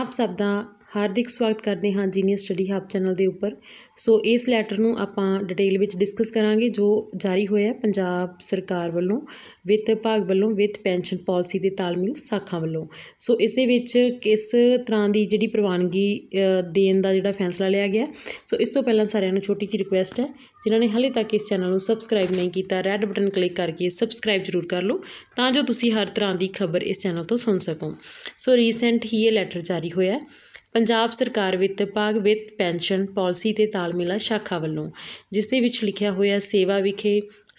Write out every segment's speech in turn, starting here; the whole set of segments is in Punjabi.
ਆਪ ਸਭ ਦਾ ਹਾਰਦਿਕ ਸਵਾਗਤ ਕਰਦੇ ਹਾਂ ਜੀਨੀਅਸ ਸਟੱਡੀ ਹੱਬ ਚੈਨਲ ਦੇ ਉੱਪਰ ਸੋ ਇਸ ਲੈਟਰ ਨੂੰ ਆਪਾਂ ਡਿਟੇਲ ਵਿੱਚ ਡਿਸਕਸ ਕਰਾਂਗੇ ਜੋ ਜਾਰੀ ਹੋਇਆ ਪੰਜਾਬ ਸਰਕਾਰ ਵੱਲੋਂ ਵਿੱਤ ਵਿਭਾਗ ਵੱਲੋਂ ਵਿੱਤ ਪੈਨਸ਼ਨ ਪਾਲਿਸੀ ਦੇ ਤਾਲਮੇਲ ਸਾਖਾਂ ਵੱਲੋਂ ਸੋ ਇਸ ਦੇ ਵਿੱਚ ਕਿਸ ਤਰ੍ਹਾਂ ਦੀ ਜਿਹੜੀ ਪ੍ਰਵਾਨਗੀ ਦੇਣ ਦਾ ਜਿਹੜਾ ਫੈਸਲਾ ਲਿਆ ਗਿਆ ਸੋ ਇਸ ਤੋਂ ਪਹਿਲਾਂ ਸਾਰਿਆਂ ਨੂੰ ਛੋਟੀ ਜੀ ਰਿਕੁਐਸਟ ਹੈ ਜਿਨ੍ਹਾਂ ਨੇ ਹਾਲੇ ਤੱਕ ਇਸ ਚੈਨਲ ਨੂੰ ਸਬਸਕ੍ਰਾਈਬ ਨਹੀਂ ਕੀਤਾ ਰੈੱਡ ਬਟਨ ਕਲਿੱਕ ਕਰਕੇ ਸਬਸਕ੍ਰਾਈਬ ਜ਼ਰੂਰ ਕਰ ਲਓ ਤਾਂ ਜੋ ਤੁਸੀਂ ਹਰ ਤਰ੍ਹਾਂ ਦੀ ਖਬਰ ਇਸ ਚੈਨਲ ਤੋਂ ਸੁਣ ਸਕੋ ਸੋ ਰੀਸੈਂਟ ਹੀ ਇਹ ਲੈਟਰ ਜਾਰੀ ਹੋਇਆ ਪੰਜਾਬ ਸਰਕਾਰ ਵਿੱਤ ਵਿਭਾਗ ਵਿੱਤ ਪੈਨਸ਼ਨ ਪਾਲਿਸੀ ਤੇ ਤਾਲਮੇਲਾ ਸ਼ਾਖਾ ਵੱਲੋਂ ਜਿਸ ਦੇ ਵਿੱਚ ਲਿਖਿਆ ਹੋਇਆ ਸੇਵਾ ਵਿਖੇ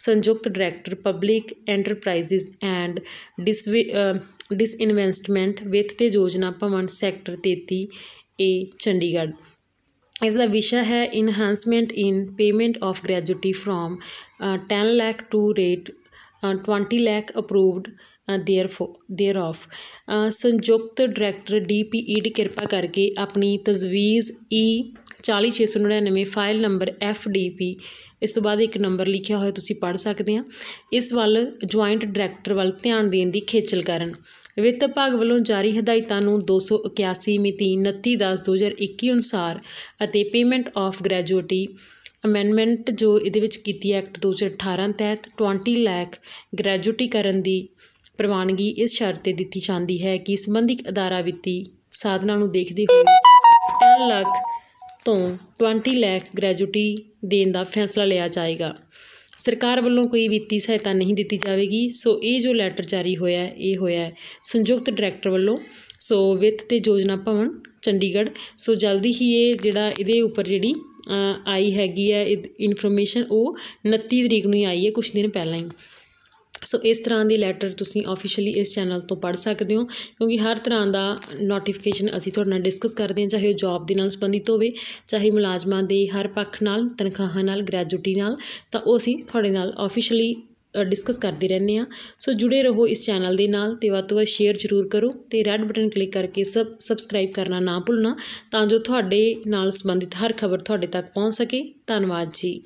ਸੰਯੁਕਤ director public enterprises and disinvestment ਵਿੱਤ ਤੇ ਯੋਜਨਾ ਭਵਨ ਸੈਕਟਰ 33 ਏ ਚੰਡੀਗੜ੍ਹ ਇਸ ਦਾ ਵਿਸ਼ਾ ਹੈ enhancement in payment of gratuity from 10 lakh to rate 20 lakh approved thereof thereof ਸੰਯੁਕਤ ਡਾਇਰੈਕਟਰ ਡੀ ਪੀ ਕਿਰਪਾ ਕਰਕੇ ਆਪਣੀ ਤਜਵੀਜ਼ E 40699 file number F D P ਇਸ ਤੋਂ ਬਾਅਦ ਇੱਕ ਨੰਬਰ ਲਿਖਿਆ ਹੋਇਆ ਤੁਸੀਂ ਪੜ੍ਹ ਸਕਦੇ ਆ ਇਸ ਵੱਲ ਜੁਆਇੰਟ ਡਾਇਰੈਕਟਰ ਵੱਲ ਧਿਆਨ ਦੇਣ ਦੀ ਖੇਚਲ ਕਰਨ ਵਿੱਤ ਭਾਗ ਵੱਲੋਂ ਜਾਰੀ ਹਦਾਇਤਾਂ ਨੂੰ 281 ਮਿਤੀ 29 10 2021 ਅਨੁਸਾਰ ਅਤੇ ਪੇਮੈਂਟ ਆਫ ਗ੍ਰੈਜੂਏਟੀ ਅਮੈਂਡਮੈਂਟ ਜੋ ਇਹਦੇ ਵਿੱਚ ਕੀਤੀ ਐਕਟ 2018 ਤਹਿਤ 20 ਲੱਖ ਗ੍ਰੈਜੂਟੀ ਕਰਨ ਦੀ ਪ੍ਰਵਾਨਗੀ ਇਸ ਸ਼ਰਤ ਤੇ ਦਿੱਤੀ ਜਾਂਦੀ ਹੈ ਕਿ ਸੰਬੰਧਿਕ ਅਦਾਰਾ ਵਿੱਤੀ ਸਾਧਨਾਂ ਨੂੰ ਦੇਖਦੇ ਹੋਏ 10 ਲੱਖ ਤੋਂ 20 ਲੱਖ ਗ੍ਰੈਜੂਟੀ ਦੇਣ ਦਾ ਫੈਸਲਾ ਲਿਆ ਜਾਏਗਾ ਸਰਕਾਰ ਵੱਲੋਂ ਕੋਈ ਵਿੱਤੀ ਸਹਾਇਤਾ ਨਹੀਂ ਦਿੱਤੀ ਜਾਵੇਗੀ ਸੋ ਇਹ ਜੋ ਲੈਟਰ ਜਾਰੀ ਹੋਇਆ ਇਹ ਹੋਇਆ ਸੰਯੁਕਤ ਡਾਇਰੈਕਟਰ ਵੱਲੋਂ ਸੋ ਵਿੱਤ ਤੇ ਯੋਜਨਾ ਭਵਨ ਚੰਡੀਗੜ੍ਹ ਸੋ ਜਲਦੀ ਹੀ ਇਹ ਜਿਹੜਾ ਇਹਦੇ ਉੱਪਰ ਜਿਹੜੀ ਆਈ ਹੈਗੀ ਹੈ ਇਨਫੋਰਮੇਸ਼ਨ ਉਹ 29 ਤਰੀਕ ਨੂੰ ਹੀ ਆਈ ਹੈ ਕੁਝ ਦਿਨ ਪਹਿਲਾਂ ਹੀ ਸੋ ਇਸ ਤਰ੍ਹਾਂ ਦੀ ਲੈਟਰ ਤੁਸੀਂ ਆਫੀਸ਼ੀਅਲੀ ਇਸ ਚੈਨਲ ਤੋਂ ਪੜ੍ਹ ਸਕਦੇ ਹੋ ਕਿਉਂਕਿ ਹਰ ਤਰ੍ਹਾਂ ਦਾ ਨੋਟੀਫਿਕੇਸ਼ਨ ਅਸੀਂ ਤੁਹਾਡੇ ਨਾਲ ਡਿਸਕਸ ਕਰਦੇ ਹਾਂ ਚਾਹੇ ਉਹ ਜੌਬ ਦੇ ਨਾਲ ਸੰਬੰਧਿਤ ਹੋਵੇ ਚਾਹੇ ਮੁਲਾਜ਼ਮਾਂ ਦੇ ਹਰ ਪੱਖ ਨਾਲ ਤਨਖਾਹਾਂ ਨਾਲ ਗ੍ਰੈਜੂਟੀ ਨਾਲ ਤਾਂ ਉਹ ਅਸੀਂ ਤੁਹਾਡੇ ਨਾਲ ਆਫੀਸ਼ੀਅਲੀ ਡਿਸਕਸ ਕਰਦੇ ਰਹਿੰਦੇ ਆ ਸੋ ਜੁੜੇ ਰਹੋ ਇਸ ਚੈਨਲ ਦੇ ਨਾਲ ਤੇ ਵੱਧ ਤੋਂ ਵੱਧ ਸ਼ੇਅਰ ਜ਼ਰੂਰ ਕਰੋ ਤੇ ਰੈੱਡ ਬਟਨ ਕਲਿੱਕ ਕਰਕੇ ਸਬ ਸਬਸਕ੍ਰਾਈਬ ਕਰਨਾ ਨਾ ਭੁੱਲਣਾ ਤਾਂ ਜੋ ਤੁਹਾਡੇ ਨਾਲ ਸੰਬੰਧਿਤ ਹਰ ਖਬਰ ਤੁਹਾਡੇ ਤੱਕ ਪਹੁੰਚ ਸਕੇ ਧੰਨਵਾਦ ਜੀ